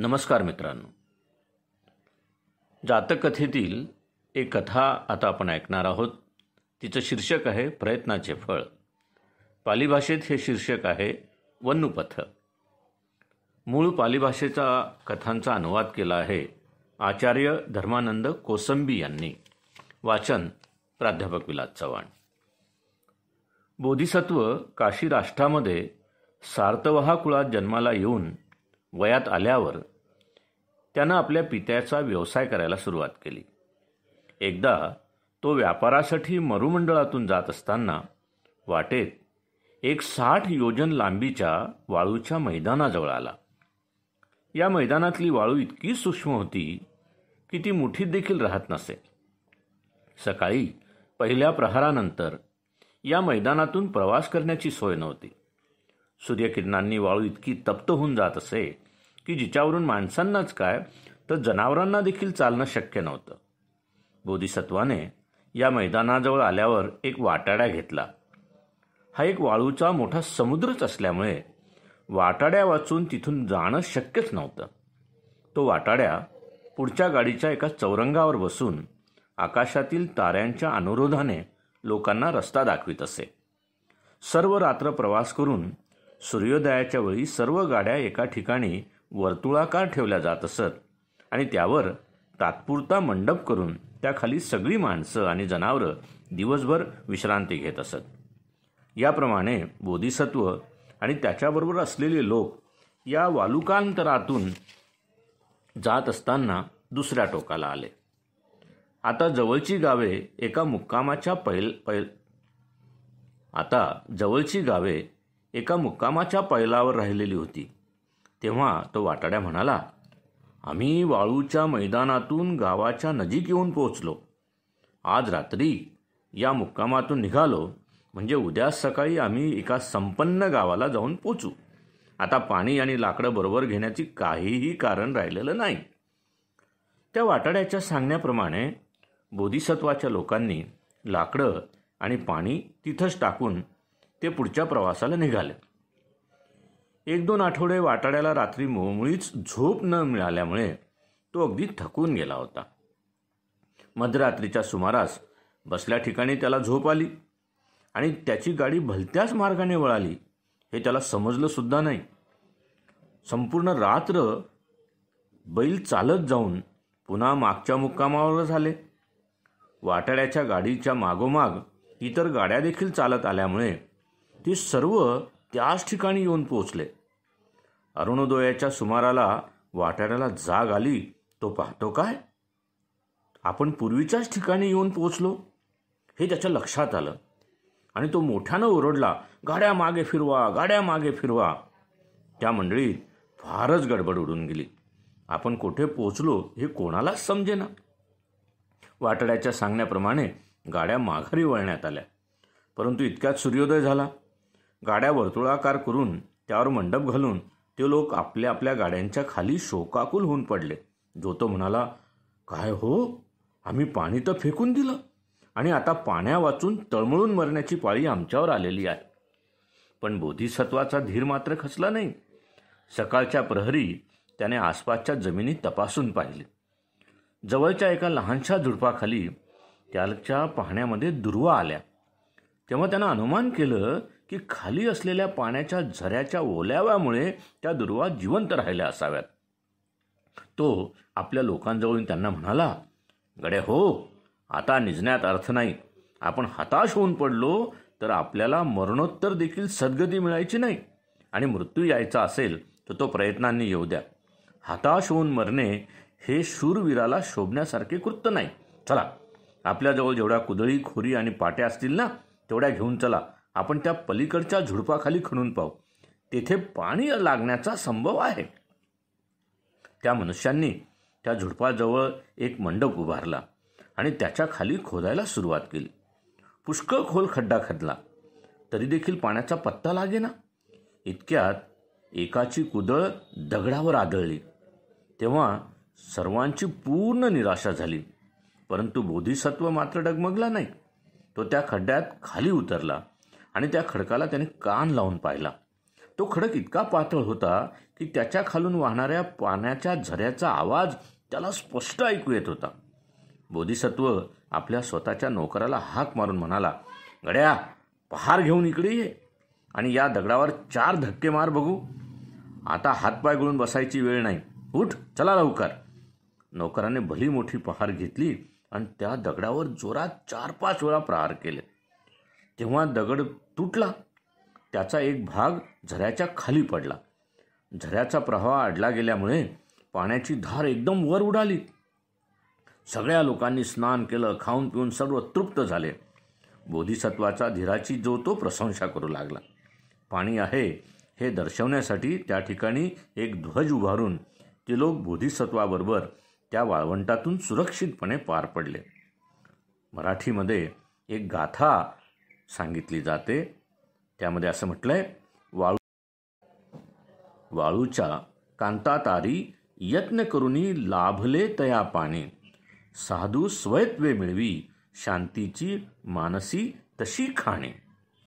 नमस्कार मित्रांनो जातकथेतील एक कथा आता आपण ऐकणार आहोत तिचं शीर्षक आहे प्रयत्नाचे फळ पाली भाषेत हे शीर्षक आहे वन्नुपथ मूळ पाली भाषेचा कथांचा अनुवाद केला आहे आचार्य धर्मानंद कोसंबी यांनी वाचन प्राध्यापक विलास चव्हाण बोधिसत्व काशी राष्ट्रामध्ये सार्तवहा कुळात जन्माला येऊन वयात आल्यावर त्यानं आपल्या पित्याचा व्यवसाय करायला सुरुवात केली एकदा तो व्यापारासाठी मरुमंडळातून जात असताना वाटेत एक साठ योजन लांबीच्या वाळूच्या मैदानाजवळ आला या मैदानातली वाळू इतकी सूक्ष्म होती की ती मुठीत देखील राहत नसे सकाळी पहिल्या प्रहारानंतर या मैदानातून प्रवास करण्याची सोय नव्हती सूर्यकिरणांनी वाळू इतकी तप्त होऊन जात असे की जिच्यावरून माणसांनाच काय तर जनावरांना देखील चालणं शक्य नव्हतं बोधिसत्वाने या मैदानाजवळ आल्यावर एक वाटाड्या घेतला हा एक वाळूचा मोठा समुद्रच असल्यामुळे वाटाड्या वाचून तिथून जाणं शक्यच नव्हतं तो वाटाड्या पुढच्या गाडीच्या एका चौरंगावर बसून आकाशातील ताऱ्यांच्या अनुरोधाने लोकांना रस्ता दाखवित असे सर्व रात्र प्रवास करून सूर्योदयाच्या वेळी सर्व गाड्या एका ठिकाणी वर्तुळाकार ठेवल्या जात असत आणि त्यावर तात्पुरता मंडप करून त्याखाली सगळी माणसं आणि जनावरं दिवसभर विश्रांती घेत असत याप्रमाणे बोधिसत्व आणि त्याच्याबरोबर असलेले लोक या वालुकांतरातून जात असताना दुसऱ्या टोकाला आले आता जवळची गावे एका मुक्कामाच्या पैल पैल आता जवळची गावे एका मुक्कामाच्या पैलावर राहिलेली होती तेव्हा तो वाटाड्या म्हणाला आम्ही वाळूच्या मैदानातून गावाच्या नजीक येऊन पोहोचलो आज रात्री या मुक्कामातून निघालो म्हणजे उद्या सकाळी आम्ही एका संपन्न गावाला जाऊन पोचू आता पाणी आणि लाकडं बरोबर घेण्याची काहीही कारण राहिलेलं नाही त्या वाटाड्याच्या सांगण्याप्रमाणे बोधिसत्वाच्या लोकांनी लाकडं आणि पाणी तिथंच टाकून ते पुढच्या प्रवासाला निघाले एक दोन आठवडे वाटाड्याला रात्री मोहमुळीच झोप न मिळाल्यामुळे तो अगदी थकून गेला होता मध्यरात्रीच्या सुमारास बसल्या ठिकाणी त्याला झोप आली आणि त्याची गाडी भलत्याच मार्गाने वळाली हे त्याला समजलं सुद्धा नाही संपूर्ण रात्र बैल चालत जाऊन पुन्हा मागच्या मुक्कामावर झाले वाटाड्याच्या गाडीच्या मागोमाग इतर गाड्या देखील चालत आल्यामुळे ती सर्व त्याच ठिकाणी येऊन पोचले अरुणोदयाच्या सुमाराला वाटाड्याला जाग आली तो पाहतो काय आपण पूर्वीच्याच ठिकाणी येऊन पोचलो हे त्याच्या लक्षात आलं आणि तो मोठ्यानं ओरडला गाड्या मागे फिरवा गाड्या मागे फिरवा त्या मंडळीत फारच गडबड उडून गेली आपण कुठे पोचलो हे कोणालाच समजेना वाटाड्याच्या सांगण्याप्रमाणे गाड्या माघारी वळण्यात आल्या परंतु इतक्यात सूर्योदय झाला गाड्या वर्तुळाकार करून त्यावर मंडप घालून ते लोक आपल्या आपल्या गाड्यांच्या खाली शोकाकुल होऊन पडले जो तो म्हणाला काय हो आम्ही पाणी तर फेकून दिलं आणि आता पाण्या वाचून तळमळून मरण्याची पाळी आमच्यावर आलेली आहे पण बोधिसत्वाचा धीर मात्र खचला नाही सकाळच्या प्रहरी त्याने आसपासच्या जमिनी तपासून पाहिले जवळच्या एका लहानशा झुडपाखाली त्याच्या पाहण्यामध्ये दुर्वा आल्या तेव्हा त्यानं अनुमान केलं की खाली असलेल्या पाण्याच्या झऱ्याच्या ओल्याव्यामुळे त्या दुर्वा जिवंत राहिल्या असाव्यात तो आपल्या लोकांजवळून त्यांना म्हणाला गडे हो आता निजण्यात अर्थ नाही आपण हताश होऊन पडलो तर आपल्याला मरणोत्तर देखील सद्गती मिळायची नाही आणि मृत्यू यायचा असेल तर तो प्रयत्नांनी येऊ द्या हताश होऊन मरणे हे शूरवीराला शोभण्यासारखे कृत्य नाही चला आपल्याजवळ जेवढ्या कुदळी खोरी आणि पाट्या असतील ना तेवढ्या घेऊन चला आपण त्या पलीकडच्या झुडपाखाली खणून पाहू तेथे पाणी लागण्याचा संभव आहे त्या मनुष्यांनी त्या झुडपाजवळ एक मंडप उभारला आणि त्याच्या खाली खोदायला सुरुवात केली पुष्कळ खोल खड्डा खदला तरी देखील पाण्याचा पत्ता लागेना इतक्यात एकाची कुदळ दगडावर आदळली तेव्हा सर्वांची पूर्ण निराशा झाली परंतु बोधिसत्व मात्र डगमगला नाही तो त्या खड्ड्यात खाली उतरला आणि त्या खडकाला त्याने कान लावून पाहिला तो खडक इतका पातळ होता की त्याच्या खालून वाहणाऱ्या पाण्याच्या झऱ्याचा आवाज त्याला स्पष्ट ऐकू येत होता बोधिसत्व आपल्या स्वतःच्या नोकराला हाक मारून म्हणाला गड्या पहार घेऊन इकडे ये आणि या दगडावर चार धक्के मार बघू आता हातपाय गळून बसायची वेळ नाही उठ चला लवकर नोकराने भली मोठी पहार घेतली आणि त्या दगडावर जोरात चार पाच वेळा प्रहार केले तेव्हा दगड तुटला त्याचा एक भाग झऱ्याच्या खाली पडला झऱ्याचा प्रवाह अडला गेल्यामुळे पाण्याची धार एकदम वर उडाली सगळ्या लोकांनी स्नान केलं खाऊन पिऊन सर्व तृप्त झाले बोधिसत्वाचा धीराची जो तो प्रशंसा करू लागला पाणी आहे हे दर्शवण्यासाठी त्या ठिकाणी एक ध्वज उभारून ते लोक बोधिसत्वाबरोबर त्या वाळवंटातून सुरक्षितपणे पार पडले मराठीमध्ये एक गाथा सांगितली जाते त्यामध्ये असं म्हटलं आहे वाळू वाळूच्या कांतातारी यत्न करूनी लाभले तया पाणी साधू स्वयत्वे मिळवी शांतीची मानसी तशी खाणे